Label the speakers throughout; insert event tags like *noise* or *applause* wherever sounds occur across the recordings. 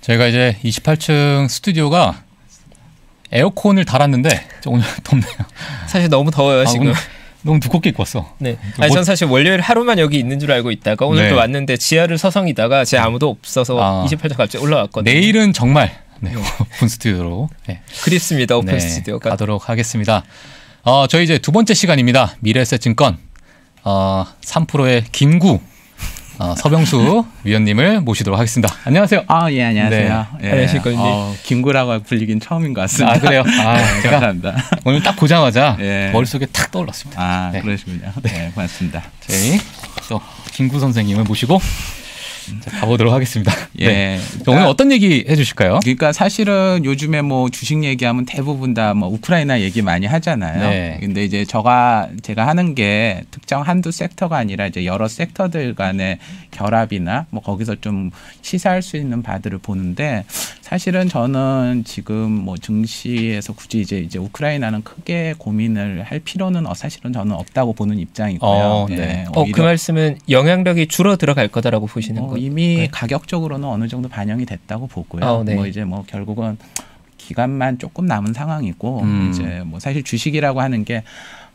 Speaker 1: 저희가 이제 28층 스튜디오가 에어컨을 달았는데 오늘 *laughs* 덥네요. 사실 너무 더워요 아, 지금. 너무 두껍게 입고 왔어. 네. 아니, 전
Speaker 2: 사실 월요일 하루만 여기 있는 줄 알고 있다가 오늘 네. 왔는데 지하를 서성이다가 제 네. 아무도 없어서 아, 28층 갑자기
Speaker 1: 올라왔거든요. 내일은 정말 네, 네, 오픈 스튜디오로 네. 그립습니다. 오픈 네, 스튜디오가 가도록 하겠습니다. 어, 저희 이제 두 번째 시간입니다. 미래에셋증권 어, 3%의 김구 어, 서병수 *laughs* 위원님을 모시도록 하겠습니다. 안녕하세요. 아, 예, 안녕하세요. 네, 예. 안녕하실 어, 건지 어, 김구라고 불리긴 처음인 것 같습니다. 아, 그래요? 아, 네, 제가 감사합니다. 오늘 딱 보자마자 예. 머릿속에 탁 떠올랐습니다. 아, 네. 그러시군요. 네, 네 고맙습니다. 저희 또 김구 선생님을 모시고 자, 가보도록 하겠습니다. *laughs* 예. 네. 그러니까, 오늘 어떤 얘기 해주실까요? 그러니까 사실은 요즘에 뭐 주식 얘기하면 대부분 다 뭐 우크라이나 얘기
Speaker 3: 많이 하잖아요. 네. 근데 이제 저가 제가 하는 게 특정 한두 섹터가 아니라 이제 여러 섹터들 간의 결합이나 뭐 거기서 좀 시사할 수 있는 바들을 보는데 사실은 저는 지금 뭐 증시에서 굳이 이제 이제 우크라이나는 크게 고민을 할 필요는 어, 사실은 저는 없다고 보는 입장이고요. 어, 예, 네. 네. 어, 그 말씀은 영향력이 줄어 들어갈 거다라고 보시는 어, 거예요? 이미 네. 가격적으로는 어느 정도 반영이 됐다고 보고요. 어, 뭐 이제 뭐 결국은 기간만 조금 남은 상황이고 음. 이제 뭐 사실 주식이라고 하는 게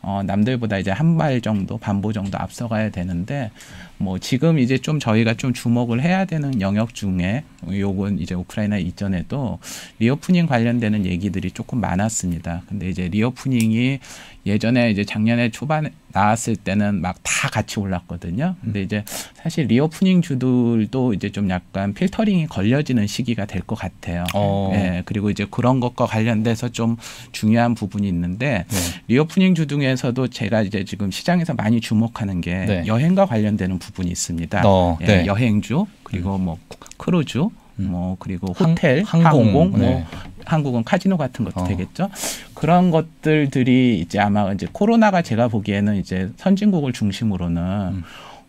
Speaker 3: 어, 남들보다 이제 한 발 정도 반보 정도 앞서가야 되는데 뭐 지금 이제 좀 저희가 좀 주목을 해야 되는 영역 중에 요건 이제 우크라이나 이전에도 리오프닝 관련되는 얘기들이 조금 많았습니다. 근데 이제 리오프닝이 예전에 이제 작년에 초반에 나왔을 때는 막 다 같이 올랐거든요. 근데 이제 사실 리오프닝 주들도 이제 좀 약간 필터링이 걸려지는 시기가 될 것 같아요. 어. 예, 그리고 이제 그런 것과 관련돼서 좀 중요한 부분이 있는데 네. 리오프닝 주 중에서도 제가 이제 지금 시장에서 많이 주목하는 게 네. 여행과 관련되는 부분이 있습니다. 어, 예, 네. 여행주 그리고 음. 뭐 크루즈 음. 뭐 그리고 호텔, 항, 공뭐 네. 한국은 카지노 같은 것도 어. 되겠죠. 그런 것들들이 이제 아마 이제 코로나가 제가 보기에는 이제 선진국을 중심으로는 음.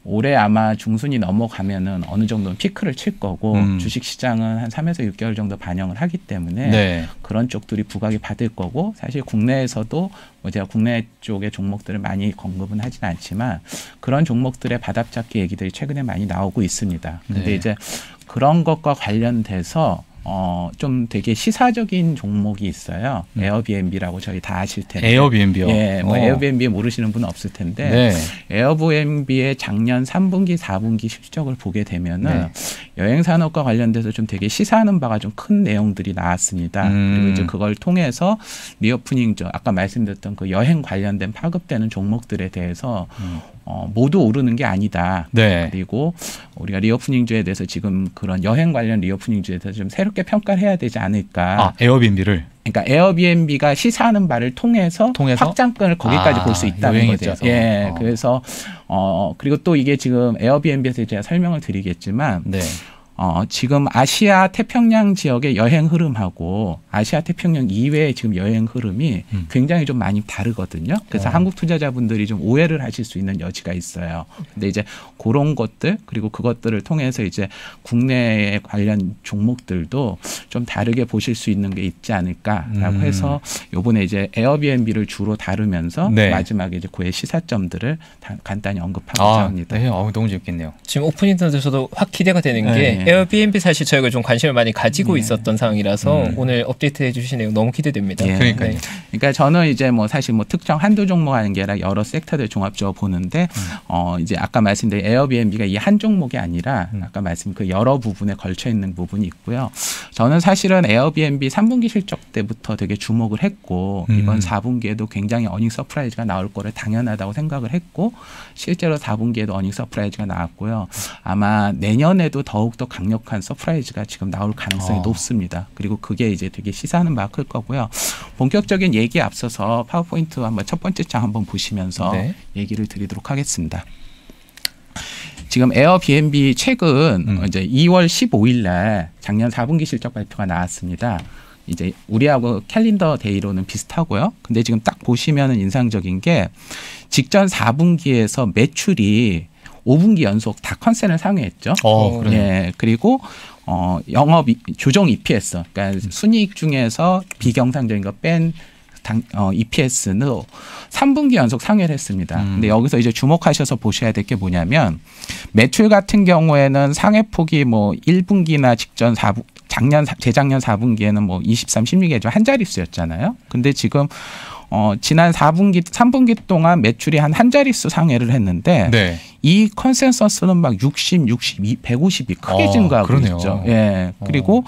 Speaker 3: 올해 아마 중순이 넘어가면은 어느 정도는 피크를 칠 거고 음. 주식 시장은 한 3에서 6개월 정도 반영을 하기 때문에 네. 그런 쪽들이 부각이 받을 거고 사실 국내에서도 뭐 제가 국내 쪽의 종목들을 많이 공급은 하진 않지만 그런 종목들의 바닥 잡기 얘기들이 최근에 많이 나오고 있습니다. 근데 네. 이제 그런 것과 관련돼서 어, 좀 되게 시사적인 종목이 있어요. 음. 에어비앤비라고 저희 다 아실 텐데. 에어비앤비요? 예, 뭐 어. 에어비앤비 모르시는 분 없을 텐데. 네. 에어비앤비의 작년 3분기, 4분기 실적을 보게 되면은 네. 여행 산업과 관련돼서 좀 되게 시사하는 바가 좀 큰 내용들이 나왔습니다. 음. 그리고 이제 음. 그걸 통해서 리오프닝 저 아까 말씀드렸던 그 여행 관련된 파급되는 종목들에 대해서 음. 어, 모두 오르는 게 아니다. 네. 그리고 우리가 리오프닝주에 대해서 지금 그런 여행 관련 리오프닝주에 대해서 좀 새롭게 평가를 해야 되지 않을까. 아,
Speaker 1: 에어비앤비를.
Speaker 3: 그러니까 에어비앤비가 시사하는 바를 통해서, 통해서? 확장권을 거기까지 아, 볼수 있다는 거죠. 예. 어. 그래서 어 그리고 또 이게 지금 에어비앤비에서 제가 설명을 드리겠지만 네. 어, 지금 아시아 태평양 지역의 여행 흐름하고 아시아 태평양 이외의 지금 여행 흐름이 음. 굉장히 좀 많이 다르거든요. 그래서 어. 한국 투자자분들이 좀 오해를 하실 수 있는 여지가 있어요. 근데 이제 그런 것들 그리고 그것들을 통해서 이제 국내에 관련 종목들도 좀 다르게 보실 수 있는 게 있지 않을까라고 음. 해서 요번에 이제 에어비앤비를 주로 다루면서 네. 마지막에 이제 그의 시사점들을 다, 간단히 언급하고자 아, 합니다.
Speaker 1: 네, 어, 너무 재밌겠네요. 지금 오픈 인터넷에서도 확 기대가
Speaker 3: 되는
Speaker 2: 네. 게 네. 에어비앤비 사실 저희가 좀 관심을 많이
Speaker 3: 가지고 네. 있었던 상황이라서 음. 오늘 업데이트해 주신 내용 너무 기대됩니다. 예. 그러니까 네. 그러니까 저는 이제 뭐 사실 뭐 특정 한두 종목 하는 게 아니라 여러 섹터들 종합적으로 보는데 음. 어 이제 아까 말씀드린 에어비앤비가 이 한 종목이 아니라 음. 아까 말씀 그 여러 부분에 걸쳐 있는 부분이 있고요. 저는 사실은 에어비앤비 3분기 실적 때부터 되게 주목을 했고 음. 이번 4분기에도 굉장히 어닝 서프라이즈가 나올 거를 당연하다고 생각을 했고 실제로 4분기에도 어닝 서프라이즈가 나왔고요. 아마 내년에도 더욱 더 강력한 서프라이즈가 지금 나올 가능성이 어. 높습니다. 그리고 그게 이제 되게 시사하는 마크일 거고요. 본격적인 얘기 앞서서 파워포인트 한번 첫 번째 장 한번 보시면서 네. 얘기를 드리도록 하겠습니다. 지금 에어비앤비 최근 음. 이제 2월 15일 날 작년 4분기 실적 발표가 나왔습니다. 이제 우리하고 캘린더 데이로는 비슷하고요. 근데 지금 딱 보시면은 인상적인 게 직전 4분기에서 매출이 5분기 연속 다 컨센을 상회했죠. 어, 어 그래요. 예, 그리고 어, 영업 조정 EPS, 그러니까 음. 순이익 중에서 비경상적인 거 뺀 당, 어, EPS는 3분기 연속 상회를 했습니다. 음. 근데 여기서 이제 주목하셔서 보셔야 될 게 뭐냐면 매출 같은 경우에는 상회 폭이 뭐 1분기나 직전 4분 작년 재작년 4분기에는 뭐 23, 16개 좀한 자릿수였잖아요. 근데 지금 어, 지난 4분기, 3분기 동안 매출이 한 한 자릿수 상회를 했는데 네. 이 컨센서스는 막 60, 62, 150이 크게 어, 증가하고 그러네요. 있죠. 어. 예. 그리고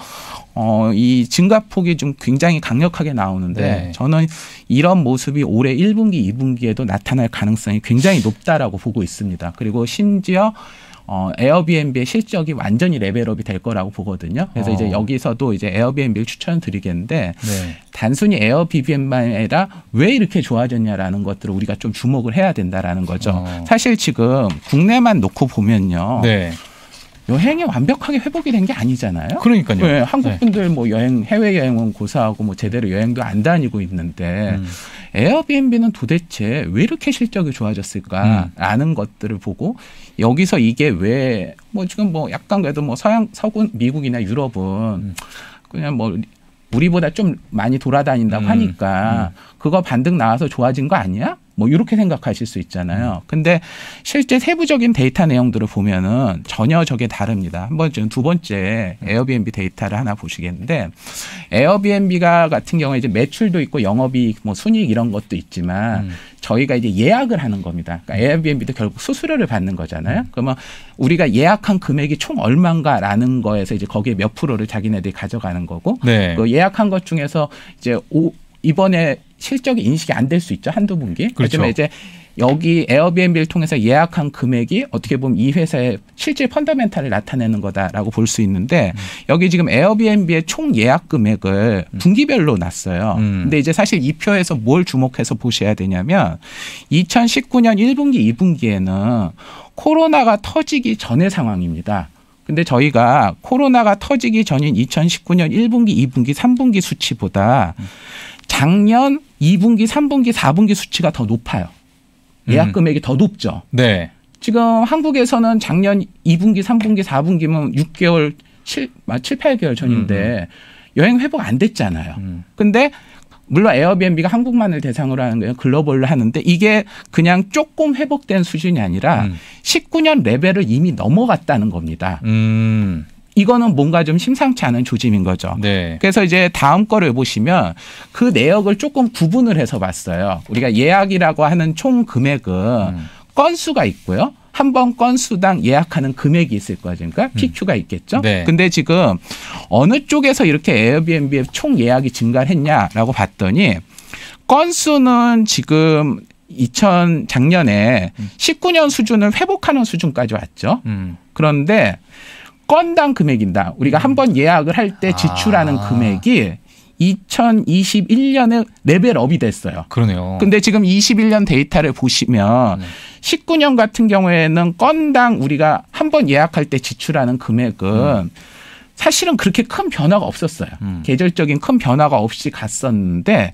Speaker 3: 어, 이 증가폭이 좀 굉장히 강력하게 나오는데 네. 저는 이런 모습이 올해 1분기, 2분기에도 나타날 가능성이 굉장히 높다라고 보고 있습니다. 그리고 심지어 어, 에어비앤비의 실적이 완전히 레벨업이 될 거라고 보거든요. 그래서 어. 이제 여기서도 이제 에어비앤비를 추천드리겠는데 네. 단순히 에어비앤비만 아니라 왜 이렇게 좋아졌냐라는 것들을 우리가 좀 주목을 해야 된다라는 거죠. 어. 사실 지금 국내만 놓고 보면요. 네. 여행이 완벽하게 회복이 된 게 아니잖아요. 그러니까요. 네, 네. 한국 분들 네. 뭐 여행 해외 여행은 고사하고 뭐 제대로 여행도 안 다니고 있는데 음. 에어비앤비는 도대체 왜 이렇게 실적이 좋아졌을까라는 음. 것들을 보고 여기서 이게 왜 뭐 지금 뭐 약간 그래도 뭐 서양 서구 미국이나 유럽은 음. 그냥 뭐 우리보다 좀 많이 돌아다닌다고 음. 하니까 음. 그거 반등 나와서 좋아진 거 아니야? 뭐 이렇게 생각하실 수 있잖아요. 음. 근데 실제 세부적인 데이터 내용들을 보면은 전혀 저게 다릅니다. 한 번쯤 두 번째 에어비앤비 데이터를 하나 보시겠는데 에어비앤비가 같은 경우에 이제 매출도 있고 영업이익 뭐 순이익 이런 것도 있지만 음. 저희가 이제 예약을 하는 겁니다. 그러니까 음. 에어비앤비도 결국 수수료를 받는 거잖아요. 그러면 우리가 예약한 금액이 총 얼마인가라는 거에서 이제 거기에 몇 프로를 자기네들이 가져가는 거고 네. 그 예약한 것 중에서 이제 오, 이번에 실적이 인식이 안 될 수 있죠. 한두 분기. 그렇죠. 하지만 이제 여기 에어비앤비를 통해서 예약한 금액이 어떻게 보면 이 회사의 실제 펀더멘탈을 나타내는 거다라고 볼 수 있는데 음. 여기 지금 에어비앤비의 총 예약 금액을 음. 분기별로 났어요. 음. 근데 이제 사실 이 표에서 뭘 주목해서 보셔야 되냐면 2019년 1분기, 2분기에는 코로나가 터지기 전의 상황입니다. 근데 저희가 코로나가 터지기 전인 2019년 1분기, 2분기, 3분기 수치보다 음. 작년 이분기삼분기사분기 수치가 더 높아요. 예약 음. 금액이 음. 더 높죠.
Speaker 1: 네. 지금
Speaker 3: 한국에서는 작년 이분기삼분기사분기면 6개월, 7, 7, 아, 8개월 전인데 음, 음. 여행 회복 안 됐잖아요. 음. 근데 물론 에어비앤비가 한국만을 대상으로 하는 거예요. 글로벌로 하는데 이게 그냥 조금 회복된 수준이 아니라 음. 19년 레벨을 이미 넘어갔다는 겁니다. 음. 이거는 뭔가 좀 심상치 않은 조짐인 거죠. 네. 그래서 이제 다음 거를 보시면 그 내역을 조금 구분을 해서 봤어요. 우리가 예약이라고 하는 총 금액은 음. 건수가 있고요. 한 번 건수당 예약하는 금액이 있을 거니까 그러니까 음. PQ가 있겠죠. 음. 네. 근데 지금 어느 쪽에서 이렇게 에어비앤비의 총 예약이 증가를 했냐라고 봤더니 건수는 지금 2000 작년에 19년 음. 수준을 회복하는 수준까지 왔죠. 음. 그런데 건당 금액인다. 우리가 음. 한번 예약을 할때 아. 지출하는 아. 금액이 2021년에 레벨업이 됐어요. 그러네요. 근데 지금 21년 데이터를 보시면 네. 19년 같은 경우에는 건당 우리가 한 번 예약할 때 지출하는 금액은 음. 사실은 그렇게 큰 변화가 없었어요. 음. 계절적인 큰 변화가 없이 갔었는데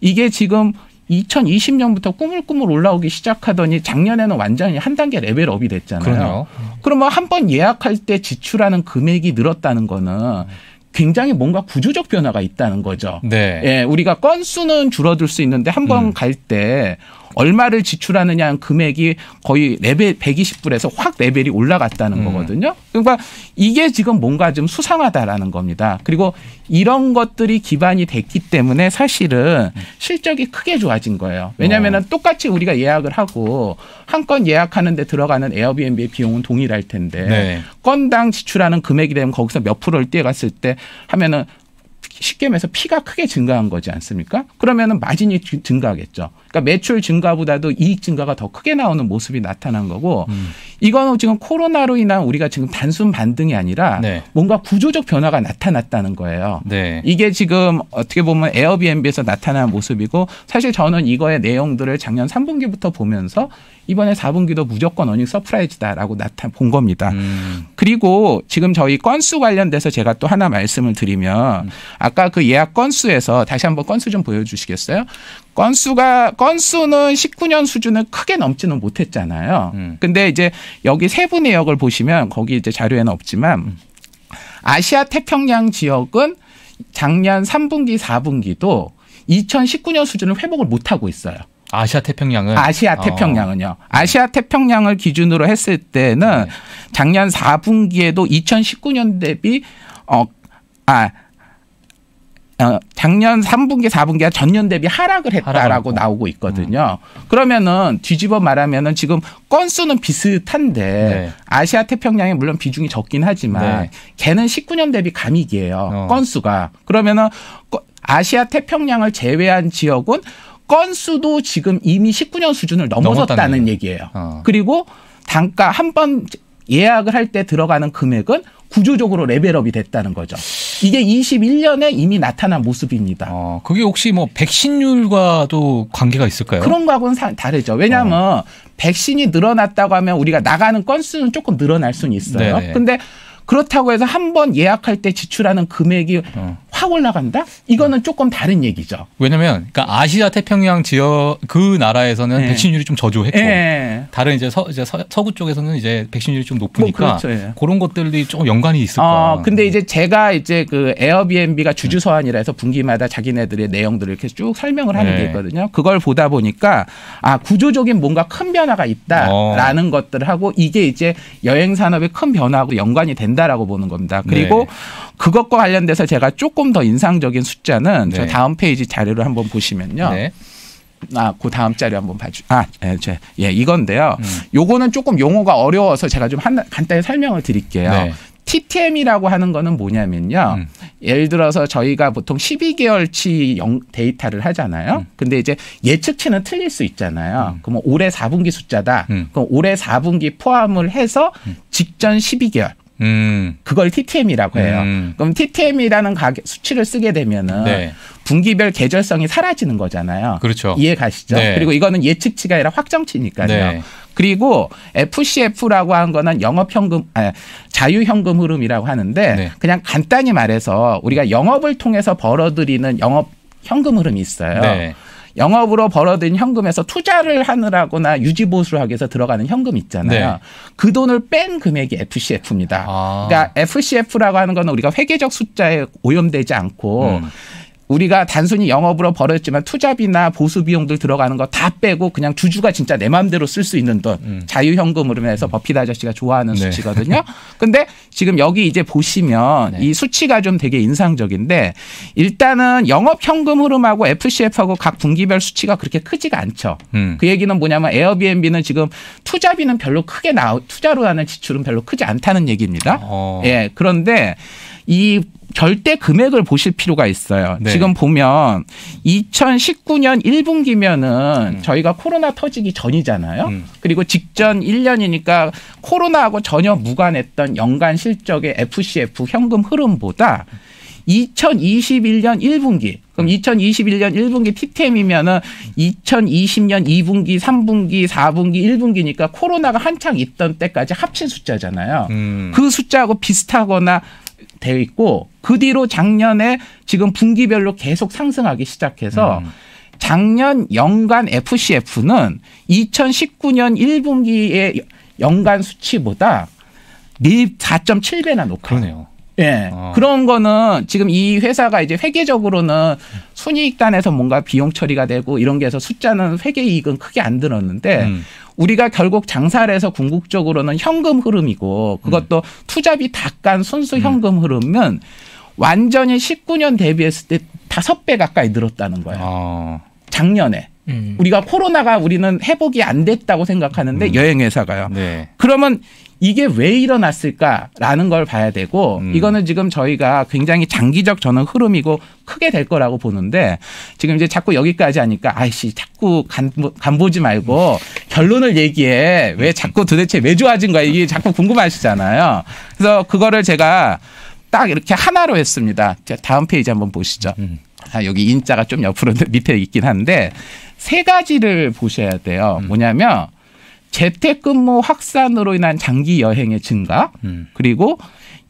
Speaker 3: 이게 지금 2020년부터 꾸물꾸물 올라오기 시작하더니 작년에는 완전히 한 단계 레벨업이 됐잖아요. 그러면 한번 예약할 때 지출하는 금액이 늘었다는 거는 굉장히 뭔가 구조적 변화가 있다는 거죠. 네. 예, 우리가 건수는 줄어들 수 있는데 한번 갈때 음. 얼마를 지출하느냐 금액이 거의 레벨 120불에서 확 레벨이 올라갔다는 음. 거거든요. 그러니까 이게 지금 뭔가 좀 수상하다라는 겁니다. 그리고 이런 것들이 기반이 됐기 때문에 사실은 실적이 크게 좋아진 거예요. 왜냐하면 어. 똑같이 우리가 예약을 하고 한 건 예약하는데 들어가는 에어비앤비의 비용은 동일할 텐데 네. 건당 지출하는 금액이 되면 거기서 몇 프로를 뛰어갔을때 하면은 쉽게 말해서 피가 크게 증가한 거지 않습니까? 그러면은 마진이 증가하겠죠. 그러니까 매출 증가보다도 이익 증가가 더 크게 나오는 모습이 나타난 거고 음. 이건 지금 코로나로 인한 우리가 지금 단순 반등이 아니라 네. 뭔가 구조적 변화가 나타났다는 거예요. 네. 이게 지금 어떻게 보면 에어비앤비에서 나타난 모습이고 사실 저는 이거의 내용들을 작년 3분기부터 보면서 이번에 4분기도 무조건 어닝 서프라이즈다라고 나타 본 겁니다. 음. 그리고 지금 저희 건수 관련돼서 제가 또 하나 말씀을 드리면 음. 아까 그 예약 건수에서 다시 한번 건수 좀 보여주시겠어요? 건수가 건수는 19년 수준을 크게 넘지는 못했잖아요. 음. 근데 이제 여기 세부 내역을 보시면 거기 이제 자료에는 없지만 음. 아시아 태평양 지역은 작년 3분기, 4분기도 2019년 수준을 회복을 못 하고 있어요. 아시아 태평양은 아시아 어. 태평양은요. 음. 아시아 태평양을 기준으로 했을 때는 네. 작년 4분기에도 2019년 대비 어아 어, 작년 3분기, 4분기가 전년 대비 하락을 했다라고 나오고 있거든요. 음. 그러면은 뒤집어 말하면은 지금 건수는 비슷한데 네. 아시아 태평양에 물론 비중이 적긴 하지만 네. 걔는 19년 대비 감익이에요. 어. 건수가. 그러면은 아시아 태평양을 제외한 지역은 건수도 지금 이미 19년 수준을 넘어섰다는, 다는 얘기예요. 어. 그리고 단가 한 번 예약을 할 때 들어가는 금액은 구조적으로 레벨업이 됐다는 거죠. 이게 21년에 이미 나타난 모습입니다. 어, 그게 혹시 뭐 백신율과도
Speaker 1: 관계가 있을까요? 그런
Speaker 3: 거하고는 다르죠. 왜냐하면 어. 백신이 늘어났다고 하면 우리가 나가는 건수는 조금 늘어날 수는 있어요. 네네. 근데 그렇다고 해서 한 번 예약할 때 지출하는 금액이 어. 확 올라간다? 이거는 조금 다른 얘기죠.
Speaker 1: 왜냐면 그러니까 아시아 태평양 지역 그 나라에서는 예. 백신율이 좀 저조했고 예. 다른 이제, 서, 이제 서, 구 쪽에서는 이제 백신율이 좀 높으니까 뭐 그렇죠. 예. 그런 것들이 좀 연관이 있을까. 어,
Speaker 3: 아, 근데 이제 제가 이제 그 에어비앤비가 주주 서환이라 해서 분기마다 자기네들의 내용들을 이렇게 쭉 설명을 하는 네. 게 있거든요. 그걸 보다 보니까 아 구조적인 뭔가 큰 변화가 있다라는 어. 것들하고 이게 이제 여행 산업의 큰 변화하고 연관이 된다라고 보는 겁니다. 그리고 그것과 관련돼서 제가 조금 조금 더 인상적인 숫자는 네. 저 다음 페이지 자료를 한번 보시면요. 네. 아, 그 다음 자료 한번 봐주. 아, 예, 제, 예 이건데요. 음. 요거는 조금 용어가 어려워서 제가 좀 한, 간단히 설명을 드릴게요. 네. TTM이라고 하는 거는 뭐냐면요. 음. 예를 들어서 저희가 보통 12개월치 데이터를 하잖아요. 음. 근데 이제 예측치는 틀릴 수 있잖아요. 음. 그러면 올해 4분기 숫자다. 음. 그럼 올해 4분기 포함을 해서 음. 직전 12개월. 음. 그걸 TTM이라고 해요. 음. 그럼 TTM이라는 가격 수치를 쓰게 되면은 네. 분기별 계절성이 사라지는 거잖아요. 그렇죠. 이해 가시죠? 네. 그리고 이거는 예측치가 아니라 확정치니까요. 네. 그리고 FCF라고 한 거는 영업현금, 아, 자유현금 흐름이라고 하는데 네. 그냥 간단히 말해서 우리가 영업을 통해서 벌어들이는 영업 현금 흐름이 있어요. 네. 영업으로 벌어든 현금에서 투자를 하느라거나 유지 보수를 하기 위해서 들어가는 현금 있잖아요. 네. 그 돈을 뺀 금액이 FCF입니다. 아. 그러니까 FCF라고 하는 거는 우리가 회계적 숫자에 오염되지 않고 음. 우리가 단순히 영업으로 벌었지만 투자비나 보수 비용들 들어가는 거 다 빼고 그냥 주주가 진짜 내 마음대로 쓸 수 있는 돈 음. 자유현금으로 해서 버핏 아저씨가 좋아하는 네. 수치거든요. *laughs* 근데 지금 여기 이제 보시면 네. 이 수치가 좀 되게 인상적인데 일단은 영업현금 흐름하고 FCF하고 각 분기별 수치가 그렇게 크지가 않죠. 음. 그 얘기는 뭐냐면 에어비앤비는 지금 투자비는 별로 크게 나 투자로 하는 지출은 별로 크지 않다는 얘기입니다. 어. 예. 그런데 이 절대 금액을 보실 필요가 있어요. 네. 지금 보면 2019년 1분기면은 음. 저희가 코로나 터지기 전이잖아요. 음. 그리고 직전 1년이니까 코로나하고 전혀 무관했던 연간 실적의 FCF 현금 흐름보다 2021년 1분기 그럼 2021년 음. 1분기 TTM이면은 2020년 2분기, 3분기, 4분기, 1분기니까 코로나가 한창 있던 때까지 합친 숫자잖아요. 음. 그 숫자하고 비슷하거나 되어 있고 그 뒤로 작년에 지금 분기별로 계속 상승하기 시작해서 음. 작년 연간 FCF는 2019년 1분기의 연간 수치보다 4.7배나 높아요. 그러네요. 예. 어. 그런 거는 지금 이 회사가 이제 회계적으로는 순이익단에서 뭔가 비용 처리가 되고 이런 게 해서 숫자는 회계이익은 크게 안 들었는데 음. 우리가 결국 장사를 해서 궁극적으로는 현금 흐름이고 그것도 투자비 닦깐 순수 현금 흐름은 완전히 19년 대비했을 때 다섯 배 가까이 늘었다는 거야. 아. 작년에. 음. 우리가 코로나가 우리는 회복이 안 됐다고 생각하는데 음. 여행회사가요. 네. 그러면 이게 왜 일어났을까라는 걸 봐야 되고 음. 이거는 지금 저희가 굉장히 장기적 저는 흐름이고 크게 될 거라고 보는데 지금 이제 자꾸 여기까지 하니까 아이씨 자꾸 간보, 간보지 말고 결론을 얘기해 왜 자꾸 도대체 왜 좋아진 거야 이게 자꾸 궁금하시잖아요. 그래서 그거를 제가 딱 이렇게 하나로 했습니다. 자 다음 페이지 한번 보시죠. 음. 아, 여기 인자가 좀 옆으로 *laughs* 밑에 있긴 한데 세 가지를 보셔야 돼요. 음. 뭐냐면 재택근무 확산으로 인한 장기 여행의 증가 음. 그리고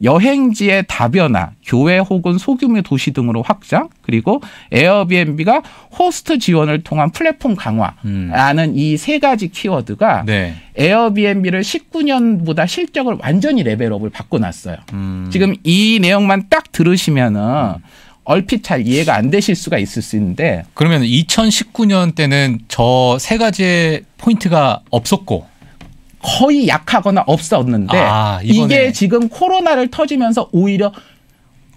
Speaker 3: 여행지의 다변화, 교외 혹은 소규모 도시 등으로 확장, 그리고 에어비앤비가 호스트 지원을 통한 플랫폼 강화라는 음. 이세 가지 키워드가 네. 에어비앤비를 19년보다 실적을 완전히 레벨업을 바꿔놨어요.
Speaker 1: 음. 지금
Speaker 3: 이 내용만 딱 들으시면은 음. 얼핏 잘 이해가 안 되실 수가 있을 수 있는데
Speaker 1: 그러면 2019년 때는 저 세 가지의 포인트가 없었고 거의 약하거나
Speaker 3: 없었는데 아, 이게 지금 코로나를 터지면서 오히려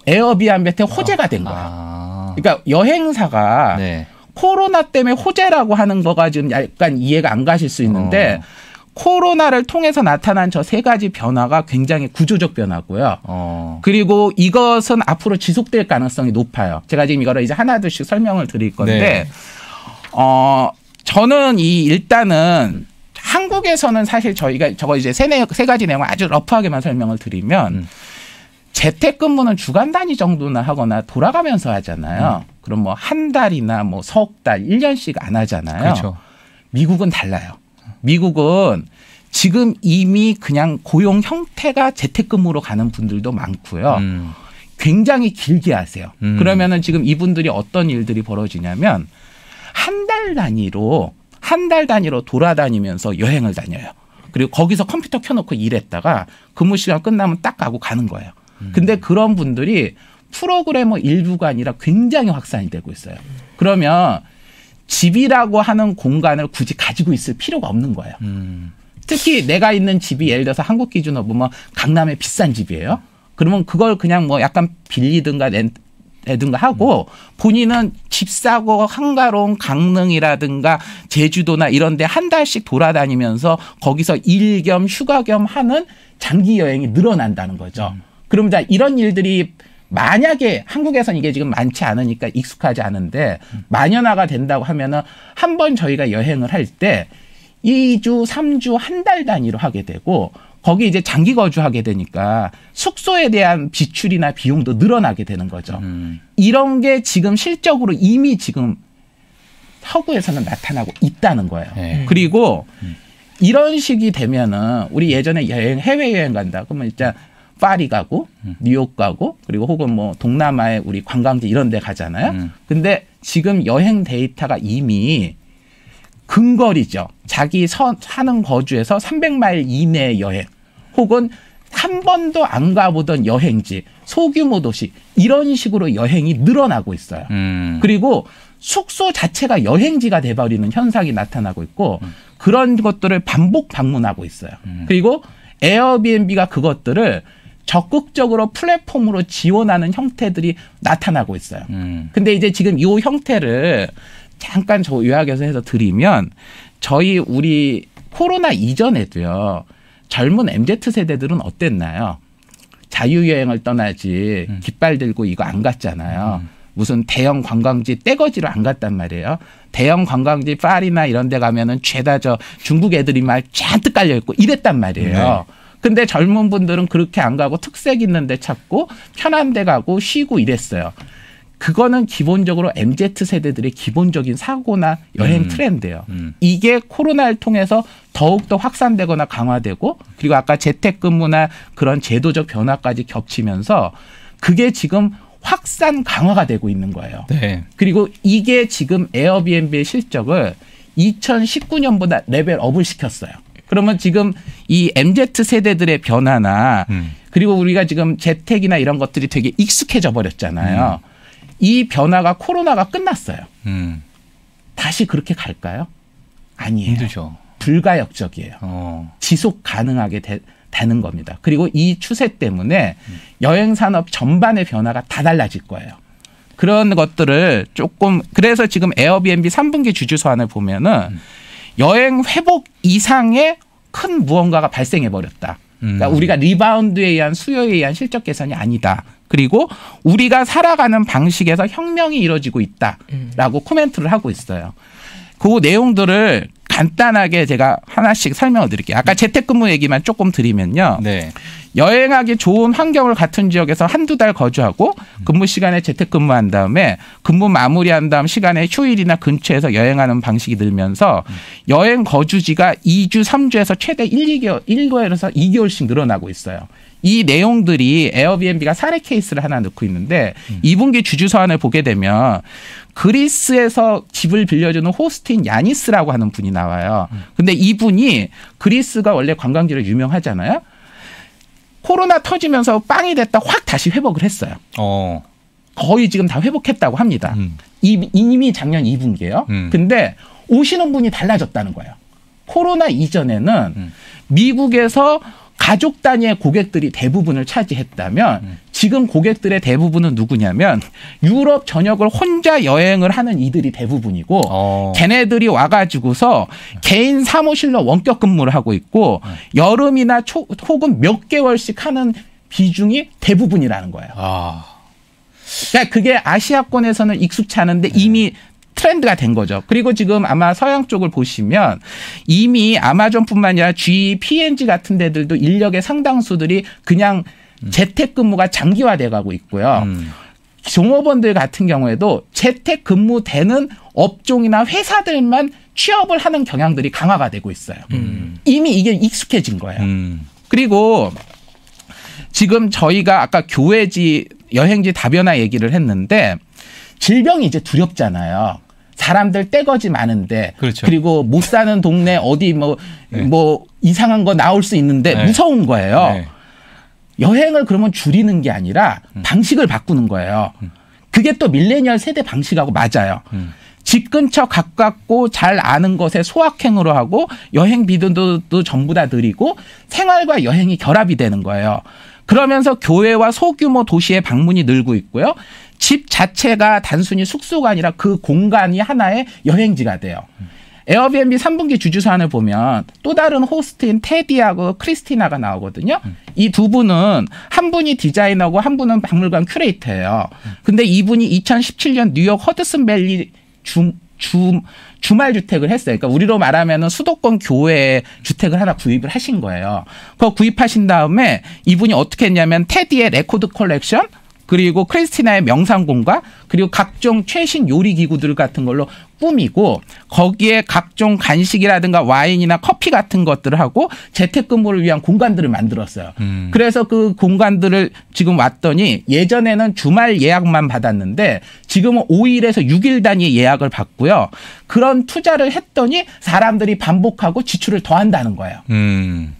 Speaker 3: 에어비앤비한테 호재가 된 거야. 아. 그러니까 여행사가 네. 코로나 때문에 호재라고 하는 거가 지금 약간 이해가 안 가실 수 있는데 어. 코로나를 통해서 나타난 저 세 가지 변화가 굉장히 구조적 변화고요. 어. 그리고 이것은 앞으로 지속될 가능성이 높아요. 제가 지금 이거를 이제 하나둘씩 설명을 드릴 건데, 네. 어, 저는 이 일단은 한국에서는 사실 저희가 저거 이제 세, 네, 세 가지 내용을 아주 러프하게만 설명을 드리면, 음. 재택근무는 주간 단위 정도나 하거나 돌아가면서 하잖아요. 음. 그럼 뭐 한 달이나 뭐 석 달, 일년씩안 하잖아요. 그렇죠. 미국은 달라요. 미국은 지금 이미 그냥 고용 형태가 재택근무로 가는 분들도 많고요. 음. 굉장히 길게 하세요. 음. 그러면은 지금 이분들이 어떤 일들이 벌어지냐면 한 달 단위로 한 달 단위로 돌아다니면서 여행을 다녀요. 그리고 거기서 컴퓨터 켜놓고 일했다가 근무 시간 끝나면 딱 가고 가는 거예요. 음. 근데 그런 분들이 프로그래머 일부가 아니라 굉장히 확산이 되고 있어요. 그러면 집이라고 하는 공간을 굳이 가지고 있을 필요가 없는 거예요. 음. 특히 내가 있는 집이 예를 들어서 한국 기준으로 보면 강남에 비싼 집이에요. 그러면 그걸 그냥 뭐 약간 빌리든가 낸든가 하고 본인은 집 사고 한가로운 강릉이라든가 제주도나 이런 데 한 달씩 돌아다니면서 거기서 일 겸 휴가 겸 하는 장기 여행이 늘어난다는 거죠. 음. 그럼 자 이런 일들이 만약에 한국에선 이게 지금 많지 않으니까 익숙하지 않은데 만연화가 된다고 하면은 한번 저희가 여행을 할 때 이 주 삼 주 한 달 단위로 하게 되고 거기 이제 장기 거주하게 되니까 숙소에 대한 비출이나 비용도 늘어나게 되는 거죠. 음. 이런 게 지금 실적으로 이미 지금 서구에서는 나타나고 있다는 거예요. 네. 음. 그리고 음. 이런 식이 되면은 우리 예전에 여행 해외 여행 간다 그러면 일단 파리 가고 음. 뉴욕 가고 그리고 혹은 뭐 동남아의 우리 관광지 이런 데 가잖아요. 음. 근데 지금 여행 데이터가 이미 근거리죠. 자기 서, 사는 거주에서 300마일 이내 여행 혹은 한 번도 안 가보던 여행지, 소규모 도시 이런 식으로 여행이 늘어나고 있어요. 음. 그리고 숙소 자체가 여행지가 돼버리는 현상이 나타나고 있고 음. 그런 것들을 반복 방문하고 있어요. 음. 그리고 에어비앤비가 그것들을 적극적으로 플랫폼으로 지원하는 형태들이 나타나고 있어요. 음. 근데 이제 지금 이 요형태를 잠깐 저 요약해서 해서 드리면 저희 우리 코로나 이전에도요. 젊은 MZ 세대들은 어땠나요? 자유여행을 떠나지 음. 깃발 들고 이거 안 갔잖아요. 음. 무슨 대형 관광지 떼거지로안 갔단 말이에요. 대형 관광지 파리나 이런 데 가면은 죄다 저 중국 애들이 말 잔뜩 깔려 있고 이랬단 말이에요. 네. 근데 젊은 분들은 그렇게 안 가고 특색 있는 데 찾고 편한 데 가고 쉬고 이랬어요. 그거는 기본적으로 MZ 세대들의 기본적인 사고나 여행 음, 트렌드예요. 음. 이게 코로나를 통해서 더욱더 확산되거나 강화되고 그리고 아까 재택근무나 그런 제도적 변화까지 겹치면서 그게 지금 확산 강화가 되고 있는 거예요. 네. 그리고 이게 지금 에어비앤비의 실적을 2019년보다 레벨업을 시켰어요. 그러면 지금 이 MZ 세대들의 변화나 음. 그리고 우리가 지금 재택이나 이런 것들이 되게 익숙해져 버렸잖아요. 음. 이 변화가 코로나가 끝났어요. 음. 다시 그렇게 갈까요? 아니에요. 힘드죠. 불가역적이에요. 어. 지속 가능하게 되, 는 겁니다. 그리고 이 추세 때문에 음. 여행 산업 전반의 변화가 다 달라질 거예요. 그런 것들을 조금 그래서 지금 에어비앤비 3분기 주주 소환을 보면은 음. 여행 회복 이상의 큰 무언가가 발생해 버렸다. 그러니까 음. 우리가 리바운드에 의한 수요에 의한 실적 개선이 아니다. 그리고 우리가 살아가는 방식에서 혁명이 이루어지고 있다라고 음. 코멘트를 하고 있어요. 그 내용들을 간단하게 제가 하나씩 설명을 드릴게요. 아까 음. 재택근무 얘기만 조금 드리면요. 네. 여행하기 좋은 환경을 같은 지역에서 한두 달 거주하고 음. 근무 시간에 재택근무한 다음에 근무 마무리한 다음 시간에 휴일이나 근처에서 여행하는 방식이 늘면서 음. 여행 거주지가 2주, 3주에서 최대 1, 2개월, 1개월에서 2개월씩 늘어나고 있어요. 이 내용들이 에어비앤비가 사례 케이스를 하나 넣고 있는데 이분기 주주 서한을 보게 되면 그리스에서 집을 빌려주는 호스틴 야니스라고 하는 분이 나와요. 근데 이분이 그리스가 원래 관광지로 유명하잖아요. 코로나 터지면서 빵이 됐다 확 다시 회복을 했어요. 어. 거의 지금 다 회복했다고 합니다. 음. 이, 미 작년 2분기예요. 음. 근데 오시는 분이 달라졌다는 거예요. 코로나 이전에는 음. 미국에서 가족 단위의 고객들이 대부분을 차지했다면 음. 지금 고객들의 대부분은 누구냐면 유럽 전역을 혼자 여행을 하는 이들이 대부분이고 어. 걔네들이 와가지고서 개인 사무실로 원격 근무를 하고 있고 음. 여름이나 초, 혹은 몇 개월씩 하는 비중이 대부분이라는 거예요. 아. 그러니까 그게 아시아권에서는 익숙치 않은데 네. 이미 트렌드가 된 거죠. 그리고 지금 아마 서양 쪽을 보시면 이미 아마존뿐만 아니라 G, P&G 같은 데들도 인력의 상당수들이 그냥 음. 재택근무가 장기화돼 가고 있고요. 음. 종업원들 같은 경우에도 재택근무되는 업종이나 회사들만 취업을 하는 경향들이 강화가 되고 있어요. 음. 이미 이게 익숙해진 거예요. 음. 그리고 지금 저희가 아까 교회지 여행지 다변화 얘기를 했는데 질병이 이제 두렵잖아요. 사람들 떼거지 많은데 그렇죠. 그리고못 사는 동네 어디 뭐뭐 네. 뭐 이상한 거 나올 수 있는데 네. 무서운 거예요. 네. 여행을 그러면 줄이는 게 아니라 음. 방식을 바꾸는 거예요. 음. 그게 또 밀레니얼 세대 방식하고 맞아요. 음. 집 근처 가깝고 잘 아는 것에 소확행으로 하고 여행 비등도 전부 다 드리고 생활과 여행이 결합이 되는 거예요. 그러면서 교회와 소규모 도시의 방문이 늘고 있고요. 집 자체가 단순히 숙소가 아니라 그 공간이 하나의 여행지가 돼요. 에어비앤비 3분기 주주사안을 보면 또 다른 호스트인 테디하고 크리스티나가 나오거든요. 이 두 분은 한 분이 디자이너고 한 분은 박물관 큐레이터예요. 근데 이분이 2017년 뉴욕 허드슨밸리 주, 주, 주말 주택을 했어요. 그러니까 우리로 말하면 수도권 교외에 주택을 하나 구입을 하신 거예요. 그거 구입하신 다음에 이분이 어떻게 했냐면 테디의 레코드 컬렉션, 그리고 크리스티나의 명상공과 그리고 각종 최신 요리 기구들 같은 걸로 꾸미고 거기에 각종 간식이라든가 와인이나 커피 같은 것들을 하고 재택근무를 위한 공간들을 만들었어요. 음. 그래서 그 공간들을 지금 왔더니 예전에는 주말 예약만 받았는데 지금은 5일에서 6일 단위 예약을 받고요. 그런 투자를 했더니 사람들이 반복하고 지출을 더한다는 거예요. 음.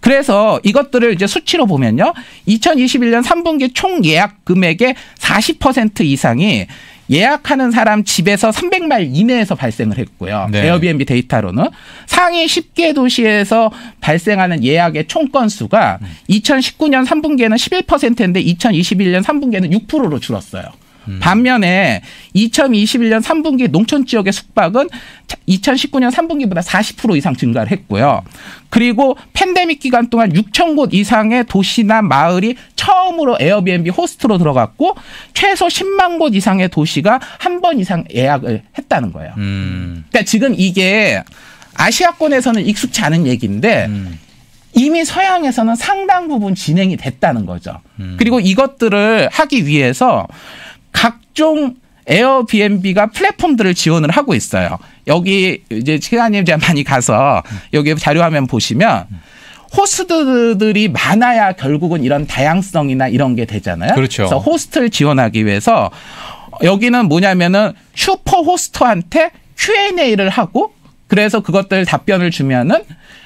Speaker 3: 그래서 이것들을 이제 수치로 보면요. 2021년 3분기 총 예약 금액의 40% 이상이 예약하는 사람 집에서 300마일 이내에서 발생을 했고요. 네. 에어비앤비 데이터로는 상위 10개 도시에서 발생하는 예약의 총 건수가 2019년 3분기에는 11%인데 2021년 3분기에는 6%로 줄었어요. 음. 반면에 2021년 3분기 농촌 지역의 숙박은 2019년 3분기보다 40% 이상 증가를 했고요. 그리고 팬데믹 기간 동안 6천 곳 이상의 도시나 마을이 처음으로 에어비앤비 호스트로 들어갔고 최소 10만 곳 이상의 도시가 한 번 이상 예약을 했다는 거예요. 음. 그러니까 지금 이게 아시아권에서는 익숙치 않은 얘기인데 음. 이미 서양에서는 상당 부분 진행이 됐다는 거죠. 음. 그리고 이것들을 하기 위해서 각종 에어비앤비가 플랫폼들을 지원을 하고 있어요. 여기 이제 최간님 제가 많이 가서 여기 자료화면 보시면 호스트들이 많아야 결국은 이런 다양성이나 이런 게 되잖아요. 그렇죠. 그래서 호스트를 지원하기 위해서 여기는 뭐냐면은 슈퍼 호스트한테 Q&A를 하고 그래서 그것들 답변을 주면은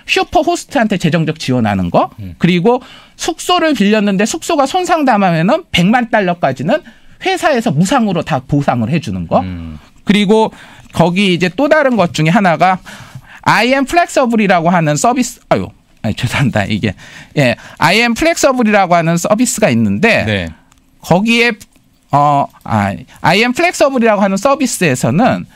Speaker 3: 슈퍼 호스트한테 재정적 지원하는 거 음. 그리고 숙소를 빌렸는데 숙소가 손상담하면은 100만 달러까지는 회사에서 무상으로 다 보상을 해주는 거. 음. 그리고 거기 이제 또 다른 것 중에 하나가 IM 플렉서블이라고 하는 서비스 아유 아니, 죄송합니다 이게 예 IM 플렉서블이라고 하는 서비스가 있는데 네. 거기에 어 아, IM 플렉서블이라고 하는 서비스에서는 음.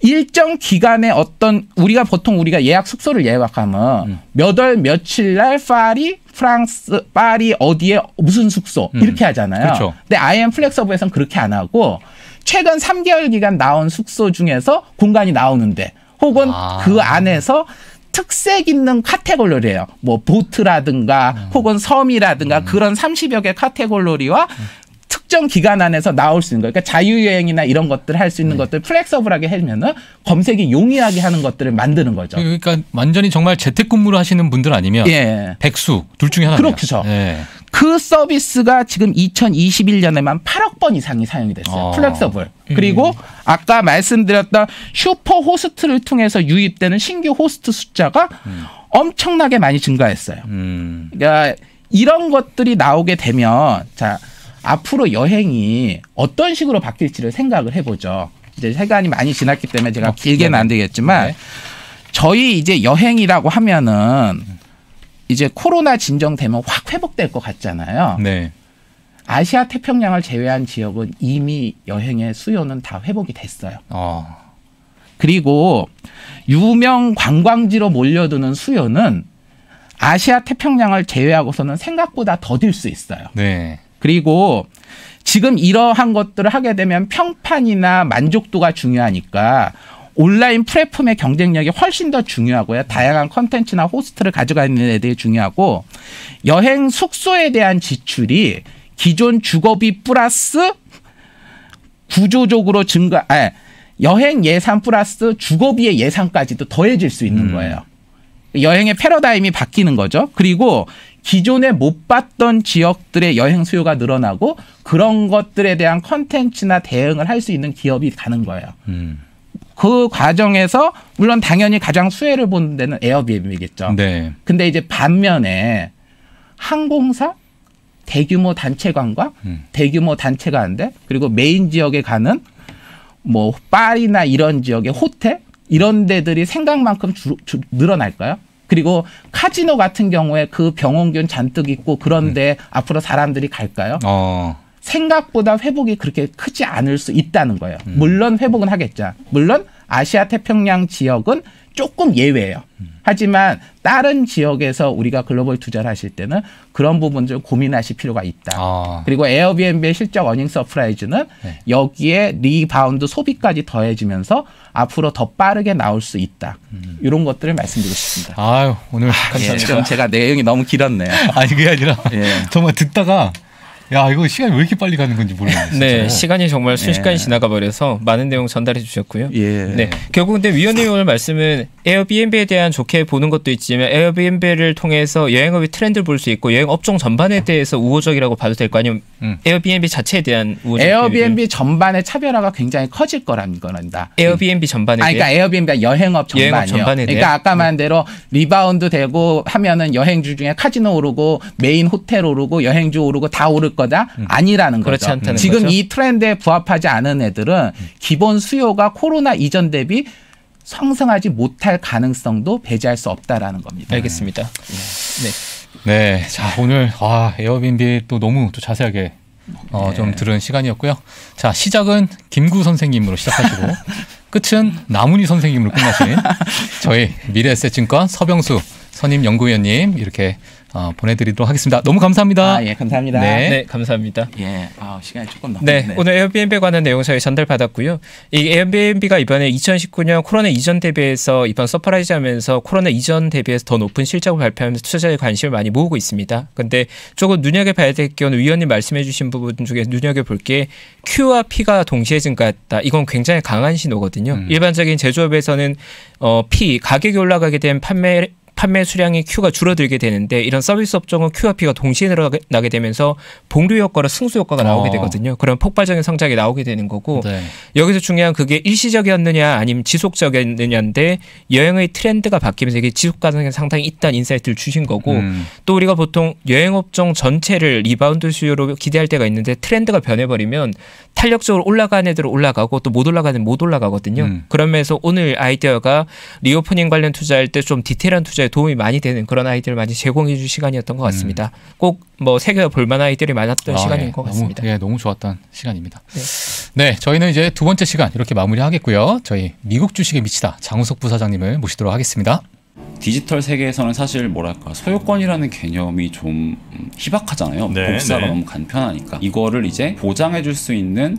Speaker 3: 일정 기간에 어떤 우리가 보통 우리가 예약 숙소를 예약하면 음. 몇월 며칠 날 파리 프랑스 파리 어디에 무슨 숙소 음. 이렇게 하잖아요. 그렇 근데 IM 플렉서브에서는 그렇게 안 하고 최근 3개월 기간 나온 숙소 중에서 공간이 나오는데 혹은 아. 그 안에서 특색 있는 카테고리예요. 뭐 보트라든가 음. 혹은 섬이라든가 음. 그런 30여 개 카테고리와 음. 특정 기간 안에서 나올 수 있는 거예요. 그러니까 자유여행이나 이런 것들을 할 수 있는 네. 것들 플렉서블하게 하면은 검색이 용이하게 하는 것들을 만드는 거죠.
Speaker 1: 그러니까 완전히 정말 재택근무를 하시는 분들 아니면 예. 백수 둘 중에 하나 그렇죠. 예.
Speaker 3: 그 서비스가 지금 2021년에만 8억 번 이상이 사용이 됐어요. 아. 플렉서블. 음. 그리고 음. 아까 말씀드렸던 슈퍼 호스트를 통해서 유입되는 신규 호스트 숫자가 음. 엄청나게 많이 증가했어요. 음. 그러니까 이런 것들이 나오게 되면 자 앞으로 여행이 어떤 식으로 바뀔지를 생각을 해보죠. 이제 시간이 많이 지났기 때문에 제가 어, 길게는 네. 안 되겠지만 네. 저희 이제 여행이라고 하면은 이제 코로나 진정되면 확 회복될 것 같잖아요. 네. 아시아 태평양을 제외한 지역은 이미 여행의 수요는 다 회복이 됐어요. 어. 그리고 유명 관광지로 몰려드는 수요는 아시아 태평양을 제외하고서는 생각보다 더딜 수 있어요. 네. 그리고 지금 이러한 것들을 하게 되면 평판이나 만족도가 중요하니까 온라인 플랫폼의 경쟁력이 훨씬 더 중요하고요. 다양한 컨텐츠나 호스트를 가져가는 데 대해 중요하고 여행 숙소에 대한 지출이 기존 주거비 플러스 구조적으로 증가, 아니, 여행 예산 플러스 주거비의 예산까지도 더해질 수 있는 음. 거예요. 음. 여행의 패러다임이 바뀌는 거죠. 그리고 기존에 못 봤던 지역들의 여행 수요가 늘어나고 그런 것들에 대한 컨텐츠나 대응을 할 수 있는 기업이 가는 거예요. 음. 그 과정에서 물론 당연히 가장 수혜를 보는 데는 에어비앤비겠죠. 네. 근데 이제 반면에 항공사 대규모 단체관과 음. 대규모 단체가 한데 그리고 메인 지역에 가는 뭐 파리나 이런 지역의 호텔 이런 데들이 생각만큼 주, 주, 늘어날까요? 그리고 카지노 같은 경우에 그 병원균 잔뜩 있고 그런데 음. 앞으로 사람들이 갈까요? 어. 생각보다 회복이 그렇게 크지 않을 수 있다는 거예요. 음. 물론 회복은 하겠죠. 물론 아시아 태평양 지역은 조금 예외예요. 하지만 다른 지역에서 우리가 글로벌 투자를 하실 때는 그런 부분 좀 고민하실 필요가 있다. 아. 그리고 에어비앤비의 실적 어닝 서프라이즈는 네. 여기에 리바운드 소비까지 더해지면서 앞으로 더 빠르게 나올 수 있다. 음. 이런 것들을 말씀드리고 싶습니다.
Speaker 1: 아유, 오늘 아, 예,
Speaker 3: 제가 내용이 너무 길었네요.
Speaker 1: *laughs* 아니 그게 아니라 예. 정말 듣다가 야 이거 시간이 왜 이렇게 빨리 가는 건지 모르겠어요. 네,
Speaker 2: 시간이 정말 순식간에 예. 지나가 버려서 많은 내용 전달해 주셨고요. 예. 네, 결국 근데 위원님 오늘 말씀은 에어비앤비에 대한 좋게 보는 것도 있지만 에어비앤비를 통해서 여행업의 트렌드를 볼 수 있고 여행 업종 전반에 대해서 우호적이라고 봐도 될 거 아니면 음. 에어비앤비 자체에 대한 우호적
Speaker 3: 에어비앤비 전반의 차별화가 굉장히 커질 거라는 거란다.
Speaker 2: 에어비앤비 전반에 아, 그러니까
Speaker 3: 에어비앤비가 여행업 전반이요. 여행업 전반에 그러니까 아까 음. 말한 대로 리바운드 되고 하면은 여행주 중에 카지노 오르고 메인 호텔 오르고 여행주 오르고 다 오를 거다 음. 아니라는 거죠. 지금 거죠? 이 트렌드에 부합하지 않은 애들은 기본 수요가 코로나 이전 대비 성승하지 못할 가능성도 배제할 수 없다라는 겁니다. 알겠습니다. 네.
Speaker 1: 네. 네. 자, 오늘 아, 에어비앤비 또 너무 또 자세하게 어, 네. 좀 들은 시간이었고요. 자, 시작은 김구 선생님으로 시작하시고 *laughs* 끝은 나문희 선생님으로 끝나신 저희 미래에셋증권 서병수 선임 연구위원님 이렇게 어, 보내드리도록 하겠습니다. 너무 감사합니다. 아, 예, 감사합니다. 네, 네 감사합니다. 예, 아, 시간이 조금 남았네.
Speaker 2: 네, 오늘 에어비앤비에 관한 내용 저희 전달받았고요. 이 에어비앤비가 이번에 2019년 코로나 이전 대비해서 이번 서프라이즈 하면서 코로나 이전 대비해서 더 높은 실적을 발표하면서 투자자의 관심을 많이 모으고 있습니다. 근데 조금 눈여겨봐야 될건 위원님 말씀해 주신 부분 중에 눈여겨볼 게 Q와 P가 동시에 증가했다. 이건 굉장히 강한 신호거든요. 음. 일반적인 제조업에서는 어, P, 가격이 올라가게 된 판매 판매 수량이 Q가 줄어들게 되는데 이런 서비스 업종은 Q와 P가 동시에 늘어나게 되면서 봉류 효과로 승수 효과가 나오게 어. 되거든요. 그런 폭발적인 성장이 나오게 되는 거고 네. 여기서 중요한 그게 일시적이었느냐 아니면 지속적이었느냐인데 여행의 트렌드가 바뀌면서 이게 지속 가능성이 상당히 있다는 인사이트를 주신 거고 음. 또 우리가 보통 여행 업종 전체를 리바운드 수요로 기대할 때가 있는데 트렌드가 변해버리면 탄력적으로 올라가는 애들은 올라가고 또 못 올라가는 못 올라가거든요. 음. 그러면서 오늘 아이디어가 리오프닝 관련 투자할 때 좀 디테일한 투자 네, 도움이 많이 되는 그런 아이들을 많이 제공해 준 시간이었던 것 음.
Speaker 1: 같습니다. 음. 꼭뭐 새겨 볼만 아이들이 많았던
Speaker 2: 아, 시간인 예, 것 같습니다.
Speaker 1: 너 예, 너무 좋았던 시간입니다. 네. 네, 저희는 이제 두 번째 시간 이렇게 마무리하겠고요. 저희 미국 주식에 미치다 장우석 부사장님을 모시도록 하겠습니다. 디지털 세계에서는 사실 뭐랄까 소유권이라는 개념이 좀 음, 희박하잖아요. 네, 복사가 네. 너무 간편하니까 이거를 이제 보장해줄 수 있는